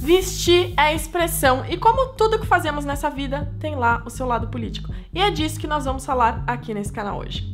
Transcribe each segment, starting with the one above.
Vestir é expressão e, como tudo que fazemos nessa vida, tem lá o seu lado político. E é disso que nós vamos falar aqui nesse canal hoje.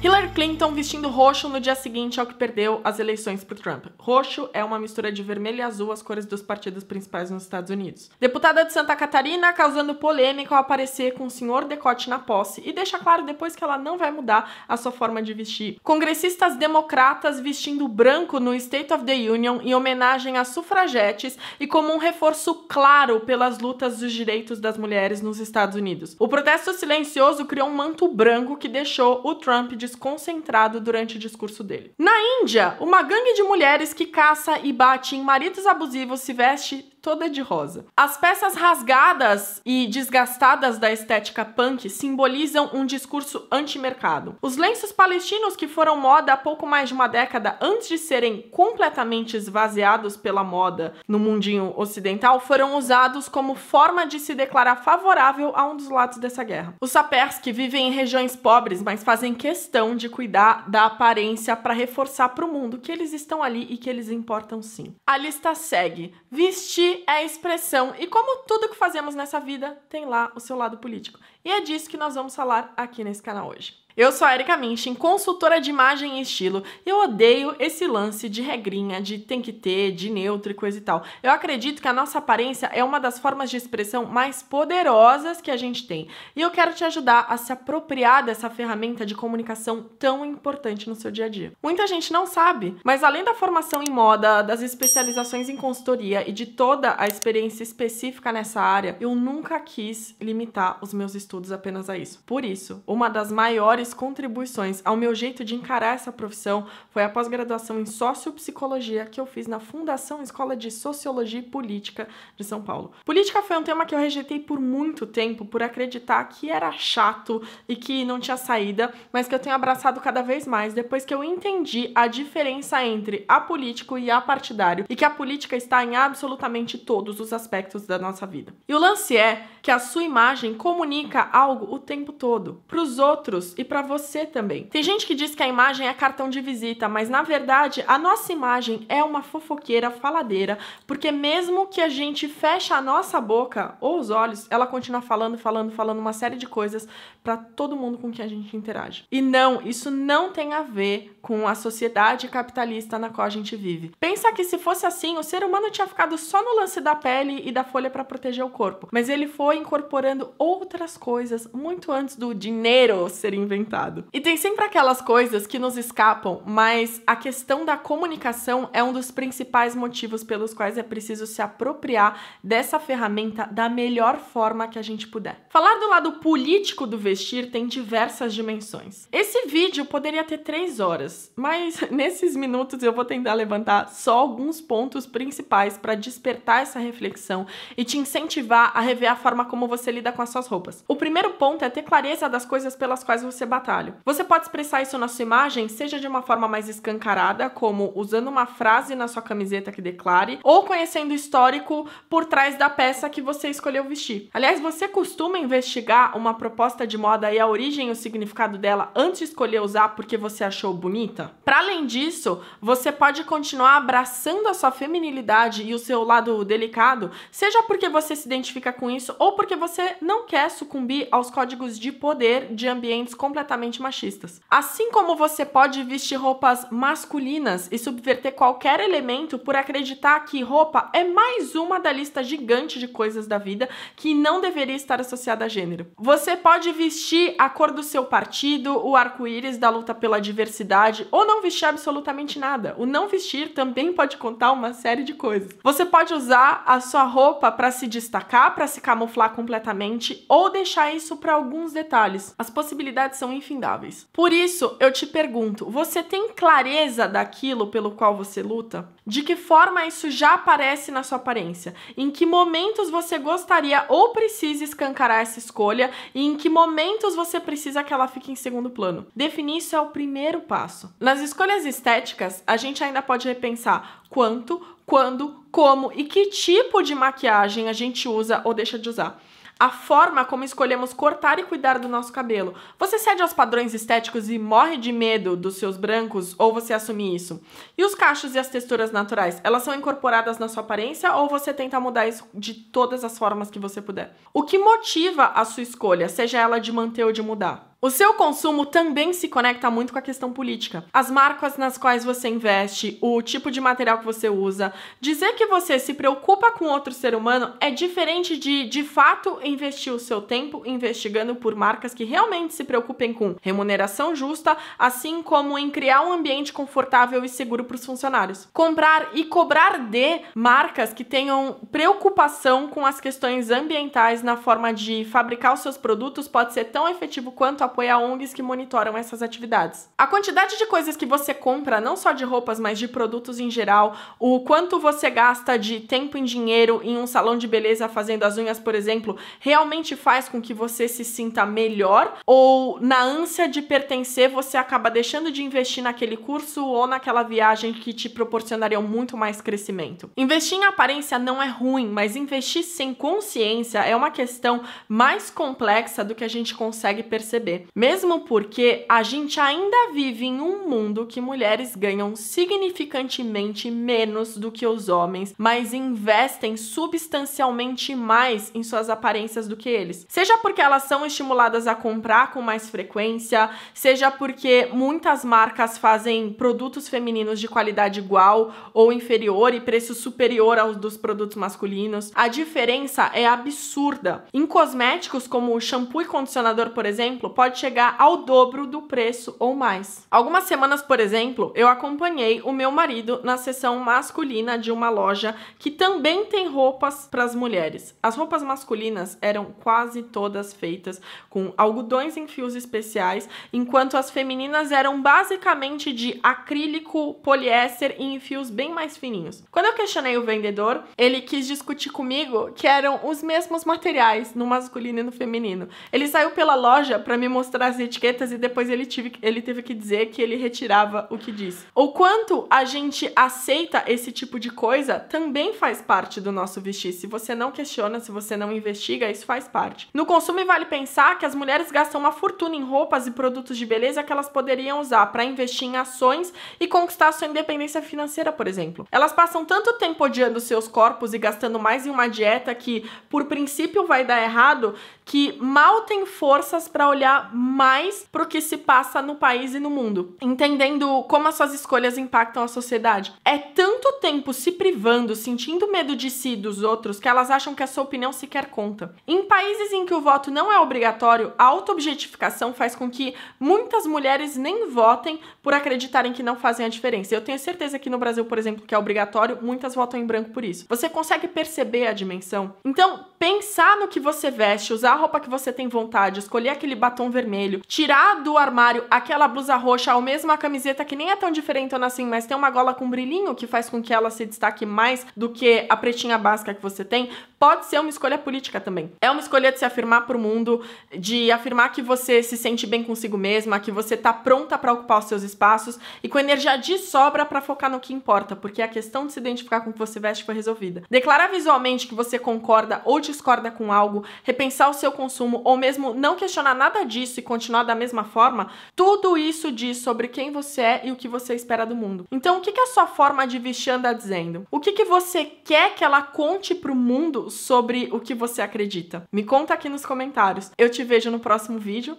Hillary Clinton vestindo roxo no dia seguinte ao que perdeu as eleições para Trump. Roxo é uma mistura de vermelho e azul, as cores dos partidos principais nos Estados Unidos. Deputada de Santa Catarina causando polêmica ao aparecer com o senhor decote na posse e deixa claro depois que ela não vai mudar a sua forma de vestir. Congressistas democratas vestindo branco no State of the Union em homenagem às sufragetes e como um reforço claro pelas lutas dos direitos das mulheres nos Estados Unidos. O protesto silencioso criou um manto branco que deixou o Trump de desconcentrado durante o discurso dele. Na Índia, uma gangue de mulheres que caça e bate em maridos abusivos se veste toda de rosa. As peças rasgadas e desgastadas da estética punk simbolizam um discurso anti-mercado. Os lenços palestinos que foram moda há pouco mais de uma década antes de serem completamente esvaziados pela moda no mundinho ocidental foram usados como forma de se declarar favorável a um dos lados dessa guerra. Os sapers que vivem em regiões pobres, mas fazem questão de cuidar da aparência para reforçar para o mundo que eles estão ali e que eles importam sim. A lista segue: vestir é expressão e como tudo que fazemos nessa vida tem lá o seu lado político. E é disso que nós vamos falar aqui nesse canal hoje. Eu sou a Erika Minchin, consultora de imagem e estilo, e eu odeio esse lance de regrinha, de tem que ter, de neutro e coisa e tal. Eu acredito que a nossa aparência é uma das formas de expressão mais poderosas que a gente tem. E eu quero te ajudar a se apropriar dessa ferramenta de comunicação tão importante no seu dia a dia. Muita gente não sabe, mas além da formação em moda, das especializações em consultoria e de toda a experiência específica nessa área, eu nunca quis limitar os meus estudos apenas a isso. Por isso, uma das maiores maiores contribuições ao meu jeito de encarar essa profissão foi a pós-graduação em Sociopsicologia que eu fiz na Fundação Escola de Sociologia e Política de São Paulo. Política foi um tema que eu rejeitei por muito tempo, por acreditar que era chato e que não tinha saída, mas que eu tenho abraçado cada vez mais depois que eu entendi a diferença entre apolítico e partidário e que a política está em absolutamente todos os aspectos da nossa vida. E o lance é que a sua imagem comunica algo o tempo todo, para os outros e para para você também. Tem gente que diz que a imagem é cartão de visita, mas na verdade a nossa imagem é uma fofoqueira faladeira, porque mesmo que a gente feche a nossa boca ou os olhos, ela continua falando, falando, falando uma série de coisas para todo mundo com quem a gente interage. E não, isso não tem a ver com a sociedade capitalista na qual a gente vive. Pensa que se fosse assim, o ser humano tinha ficado só no lance da pele e da folha para proteger o corpo, mas ele foi incorporando outras coisas muito antes do dinheiro ser inventado. E tem sempre aquelas coisas que nos escapam, mas a questão da comunicação é um dos principais motivos pelos quais é preciso se apropriar dessa ferramenta da melhor forma que a gente puder. Falar do lado político do vestir tem diversas dimensões. Esse vídeo poderia ter três horas, mas nesses minutos eu vou tentar levantar só alguns pontos principais para despertar essa reflexão e te incentivar a rever a forma como você lida com as suas roupas. O primeiro ponto é ter clareza das coisas pelas quais você batalha. Você pode expressar isso na sua imagem, seja de uma forma mais escancarada, como usando uma frase na sua camiseta que declare, ou conhecendo o histórico por trás da peça que você escolheu vestir. Aliás, você costuma investigar uma proposta de moda e a origem e o significado dela antes de escolher usar porque você achou bonito? bonita? Para além disso, você pode continuar abraçando a sua feminilidade e o seu lado delicado, seja porque você se identifica com isso ou porque você não quer sucumbir aos códigos de poder de ambientes completamente machistas. Assim como você pode vestir roupas masculinas e subverter qualquer elemento por acreditar que roupa é mais uma da lista gigante de coisas da vida que não deveria estar associada a gênero. Você pode vestir a cor do seu partido, o arco-íris da luta pela diversidade verdade ou não vestir absolutamente nada. O não vestir também pode contar uma série de coisas. Você pode usar a sua roupa para se destacar, para se camuflar completamente ou deixar isso para alguns detalhes. As possibilidades são infindáveis. Por isso, eu te pergunto, você tem clareza daquilo pelo qual você luta? De que forma isso já aparece na sua aparência? Em que momentos você gostaria ou precisa escancarar essa escolha e em que momentos você precisa que ela fique em segundo plano? Definir isso é o primeiro passo. Nas escolhas estéticas, a gente ainda pode repensar quanto, quando, como e que tipo de maquiagem a gente usa ou deixa de usar a forma como escolhemos cortar e cuidar do nosso cabelo. Você cede aos padrões estéticos e morre de medo dos seus brancos ou você assume isso? E os cachos e as texturas naturais, elas são incorporadas na sua aparência ou você tenta mudar isso de todas as formas que você puder? O que motiva a sua escolha, seja ela de manter ou de mudar? O seu consumo também se conecta muito com a questão política. As marcas nas quais você investe, o tipo de material que você usa. Dizer que você se preocupa com outro ser humano é diferente de, de fato, investir o seu tempo investigando por marcas que realmente se preocupem com remuneração justa, assim como em criar um ambiente confortável e seguro para os funcionários. Comprar e cobrar de marcas que tenham preocupação com as questões ambientais na forma de fabricar os seus produtos pode ser tão efetivo quanto a apoia ONGs que monitoram essas atividades. A quantidade de coisas que você compra, não só de roupas, mas de produtos em geral, o quanto você gasta de tempo e dinheiro em um salão de beleza fazendo as unhas, por exemplo, realmente faz com que você se sinta melhor? Ou na ânsia de pertencer, você acaba deixando de investir naquele curso ou naquela viagem que te proporcionariam muito mais crescimento? Investir em aparência não é ruim, mas investir sem consciência é uma questão mais complexa do que a gente consegue perceber mesmo porque a gente ainda vive em um mundo que mulheres ganham significantemente menos do que os homens, mas investem substancialmente mais em suas aparências do que eles. Seja porque elas são estimuladas a comprar com mais frequência, seja porque muitas marcas fazem produtos femininos de qualidade igual ou inferior e preço superior aos dos produtos masculinos. A diferença é absurda. Em cosméticos como shampoo e condicionador, por exemplo, pode pode chegar ao dobro do preço ou mais. Algumas semanas, por exemplo, eu acompanhei o meu marido na seção masculina de uma loja que também tem roupas para as mulheres. As roupas masculinas eram quase todas feitas com algodões em fios especiais, enquanto as femininas eram basicamente de acrílico, poliéster e em fios bem mais fininhos. Quando eu questionei o vendedor, ele quis discutir comigo que eram os mesmos materiais no masculino e no feminino. Ele saiu pela loja para me mostrar as etiquetas e depois ele, tive, ele teve que dizer que ele retirava o que disse. O quanto a gente aceita esse tipo de coisa também faz parte do nosso vestir. Se você não questiona, se você não investiga, isso faz parte. No consumo, vale pensar que as mulheres gastam uma fortuna em roupas e produtos de beleza que elas poderiam usar para investir em ações e conquistar sua independência financeira, por exemplo. Elas passam tanto tempo odiando seus corpos e gastando mais em uma dieta que, por princípio, vai dar errado, que mal tem forças para olhar mais pro que se passa no país e no mundo, entendendo como as suas escolhas impactam a sociedade. É tanto tempo se privando, sentindo medo de si e dos outros, que elas acham que a sua opinião sequer conta. Em países em que o voto não é obrigatório, a autoobjetificação faz com que muitas mulheres nem votem por acreditarem que não fazem a diferença. Eu tenho certeza que no Brasil, por exemplo, que é obrigatório, muitas votam em branco por isso. Você consegue perceber a dimensão? Então, pensar no que você veste, usar a roupa que você tem vontade, escolher aquele batom vermelho vermelho, tirar do armário aquela blusa roxa ou mesmo a camiseta que nem é tão diferentona assim, mas tem uma gola com brilhinho que faz com que ela se destaque mais do que a pretinha básica que você tem, pode ser uma escolha política também. É uma escolha de se afirmar pro mundo, de afirmar que você se sente bem consigo mesma, que você tá pronta para ocupar os seus espaços e com energia de sobra para focar no que importa, porque a questão de se identificar com o que você veste foi resolvida. Declarar visualmente que você concorda ou discorda com algo, repensar o seu consumo ou mesmo não questionar nada disso agir, se continuar da mesma forma, tudo isso diz sobre quem você é e o que você espera do mundo. Então, o que, que a sua forma de vestir anda dizendo? O que, que você quer que ela conte pro mundo sobre o que você acredita? Me conta aqui nos comentários. Eu te vejo no próximo vídeo.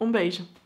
Um beijo.